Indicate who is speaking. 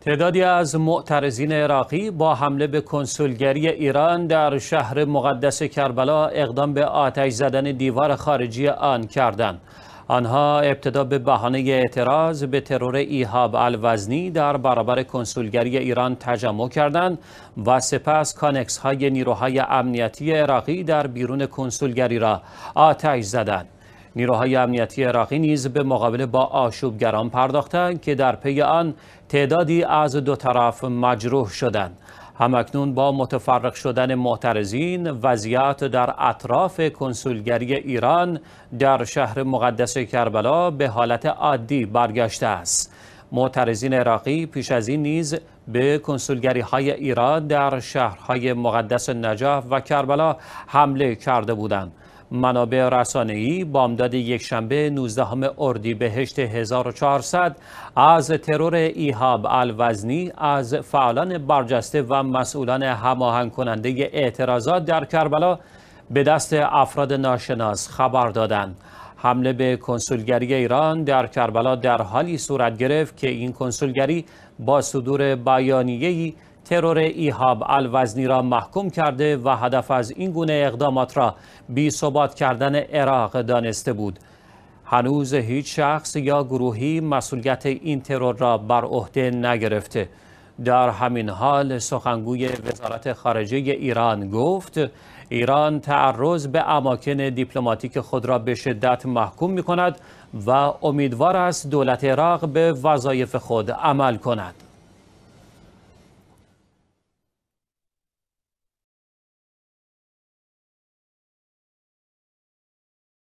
Speaker 1: تعدادی از معترضین عراقی با حمله به کنسولگری ایران در شهر مقدس کربلا اقدام به آتش زدن دیوار خارجی آن کردند. آنها ابتدا به بهانه اعتراض به ترور ایهاب الوزنی در برابر کنسولگری ایران تجمع کردند و سپس کانکس های نیروهای امنیتی عراقی در بیرون کنسولگری را آتش زدند. نیروهای امنیتی عراقی نیز به مقابله با آشوبگران پرداختند که در پی آن تعدادی از دو طرف مجروح شدند همکنون با متفرق شدن معترضین وضعیت در اطراف کنسولگری ایران در شهر مقدس کربلا به حالت عادی برگشته است معترضین عراقی پیش از این نیز به کنسولگری های ایران در شهرهای مقدس نجف و کربلا حمله کرده بودند منابع رسانه‌ای بامداد یکشنبه 19 اردیبهشت 1400 از ترور ایهاب الوزنی از فعالان برجسته و مسئولان هماهنگ کننده اعتراضات در کربلا به دست افراد ناشناس خبر دادند. حمله به کنسولگری ایران در کربلا در حالی صورت گرفت که این کنسولگری با صدور بیانیه‌ای ترور ایهاب الوزنی را محکوم کرده و هدف از این گونه اقدامات را بی ثبات کردن عراق دانسته بود هنوز هیچ شخص یا گروهی مسئولیت این ترور را بر عهده نگرفته در همین حال سخنگوی وزارت خارجه ایران گفت ایران تعرض به اماکن دیپلماتیک خود را به شدت محکوم می کند و امیدوار است دولت عراق به وظایف خود عمل کند